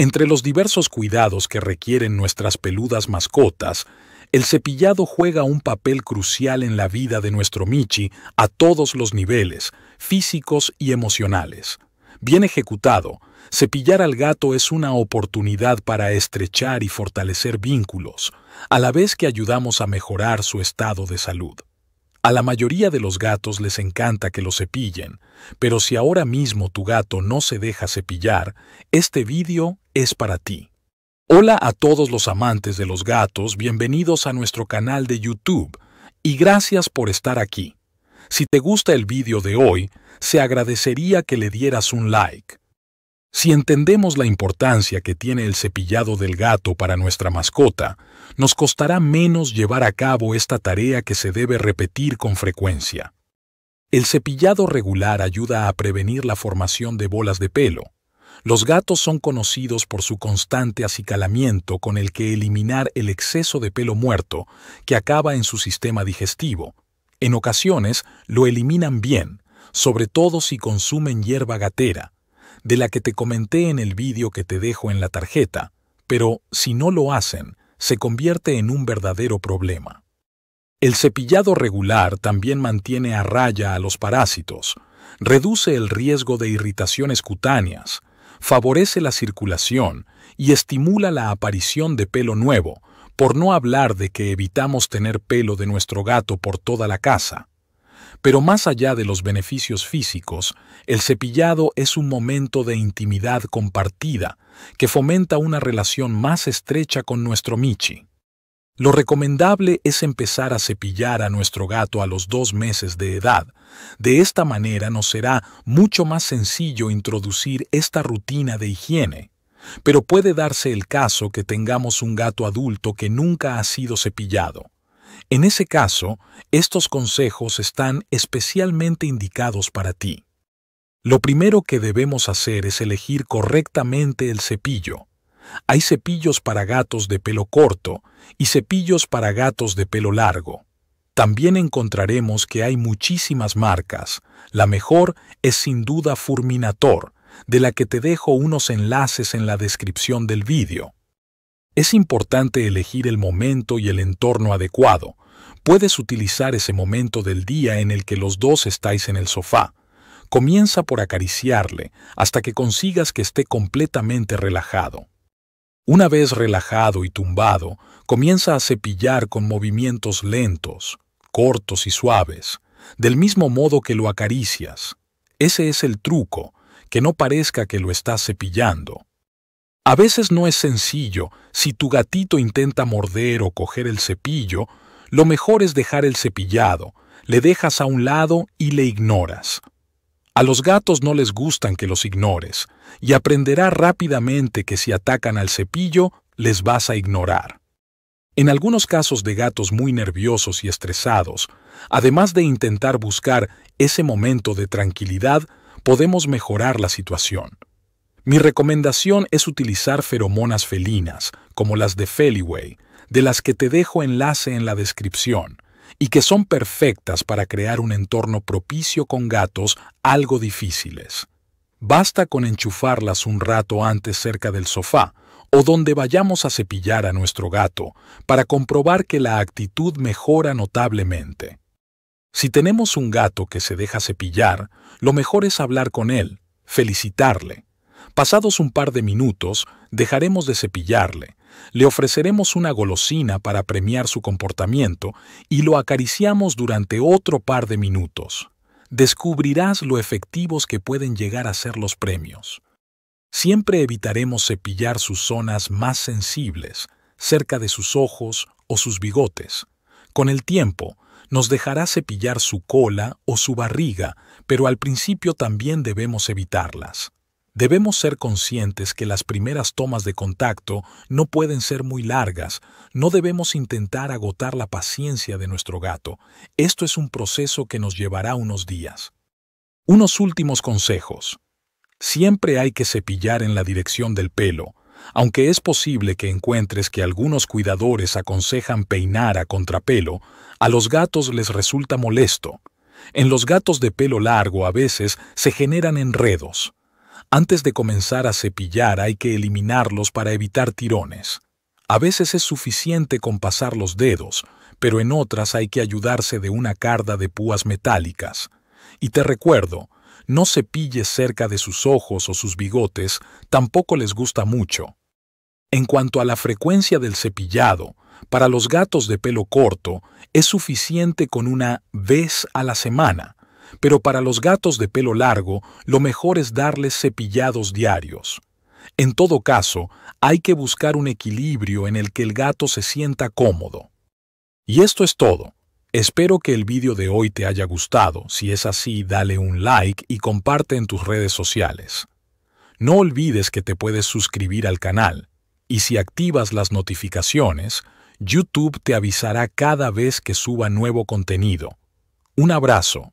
Entre los diversos cuidados que requieren nuestras peludas mascotas, el cepillado juega un papel crucial en la vida de nuestro Michi a todos los niveles, físicos y emocionales. Bien ejecutado, cepillar al gato es una oportunidad para estrechar y fortalecer vínculos, a la vez que ayudamos a mejorar su estado de salud. A la mayoría de los gatos les encanta que lo cepillen, pero si ahora mismo tu gato no se deja cepillar, este vídeo es para ti. Hola a todos los amantes de los gatos, bienvenidos a nuestro canal de YouTube y gracias por estar aquí. Si te gusta el vídeo de hoy, se agradecería que le dieras un like. Si entendemos la importancia que tiene el cepillado del gato para nuestra mascota, nos costará menos llevar a cabo esta tarea que se debe repetir con frecuencia. El cepillado regular ayuda a prevenir la formación de bolas de pelo, los gatos son conocidos por su constante acicalamiento con el que eliminar el exceso de pelo muerto que acaba en su sistema digestivo. En ocasiones lo eliminan bien, sobre todo si consumen hierba gatera, de la que te comenté en el vídeo que te dejo en la tarjeta, pero si no lo hacen, se convierte en un verdadero problema. El cepillado regular también mantiene a raya a los parásitos, reduce el riesgo de irritaciones cutáneas, favorece la circulación y estimula la aparición de pelo nuevo, por no hablar de que evitamos tener pelo de nuestro gato por toda la casa. Pero más allá de los beneficios físicos, el cepillado es un momento de intimidad compartida que fomenta una relación más estrecha con nuestro Michi. Lo recomendable es empezar a cepillar a nuestro gato a los dos meses de edad. De esta manera nos será mucho más sencillo introducir esta rutina de higiene. Pero puede darse el caso que tengamos un gato adulto que nunca ha sido cepillado. En ese caso, estos consejos están especialmente indicados para ti. Lo primero que debemos hacer es elegir correctamente el cepillo. Hay cepillos para gatos de pelo corto y cepillos para gatos de pelo largo. También encontraremos que hay muchísimas marcas. La mejor es sin duda Furminator, de la que te dejo unos enlaces en la descripción del vídeo. Es importante elegir el momento y el entorno adecuado. Puedes utilizar ese momento del día en el que los dos estáis en el sofá. Comienza por acariciarle hasta que consigas que esté completamente relajado. Una vez relajado y tumbado, comienza a cepillar con movimientos lentos, cortos y suaves, del mismo modo que lo acaricias. Ese es el truco, que no parezca que lo estás cepillando. A veces no es sencillo, si tu gatito intenta morder o coger el cepillo, lo mejor es dejar el cepillado, le dejas a un lado y le ignoras. A los gatos no les gustan que los ignores, y aprenderá rápidamente que si atacan al cepillo, les vas a ignorar. En algunos casos de gatos muy nerviosos y estresados, además de intentar buscar ese momento de tranquilidad, podemos mejorar la situación. Mi recomendación es utilizar feromonas felinas, como las de Feliway, de las que te dejo enlace en la descripción, y que son perfectas para crear un entorno propicio con gatos algo difíciles. Basta con enchufarlas un rato antes cerca del sofá o donde vayamos a cepillar a nuestro gato para comprobar que la actitud mejora notablemente. Si tenemos un gato que se deja cepillar, lo mejor es hablar con él, felicitarle, Pasados un par de minutos, dejaremos de cepillarle, le ofreceremos una golosina para premiar su comportamiento y lo acariciamos durante otro par de minutos. Descubrirás lo efectivos que pueden llegar a ser los premios. Siempre evitaremos cepillar sus zonas más sensibles, cerca de sus ojos o sus bigotes. Con el tiempo, nos dejará cepillar su cola o su barriga, pero al principio también debemos evitarlas. Debemos ser conscientes que las primeras tomas de contacto no pueden ser muy largas, no debemos intentar agotar la paciencia de nuestro gato, esto es un proceso que nos llevará unos días. Unos últimos consejos. Siempre hay que cepillar en la dirección del pelo, aunque es posible que encuentres que algunos cuidadores aconsejan peinar a contrapelo, a los gatos les resulta molesto. En los gatos de pelo largo a veces se generan enredos. Antes de comenzar a cepillar hay que eliminarlos para evitar tirones. A veces es suficiente con pasar los dedos, pero en otras hay que ayudarse de una carda de púas metálicas. Y te recuerdo, no cepilles cerca de sus ojos o sus bigotes, tampoco les gusta mucho. En cuanto a la frecuencia del cepillado, para los gatos de pelo corto es suficiente con una vez a la semana, pero para los gatos de pelo largo lo mejor es darles cepillados diarios. En todo caso, hay que buscar un equilibrio en el que el gato se sienta cómodo. Y esto es todo. Espero que el vídeo de hoy te haya gustado. Si es así, dale un like y comparte en tus redes sociales. No olvides que te puedes suscribir al canal y si activas las notificaciones, YouTube te avisará cada vez que suba nuevo contenido. Un abrazo.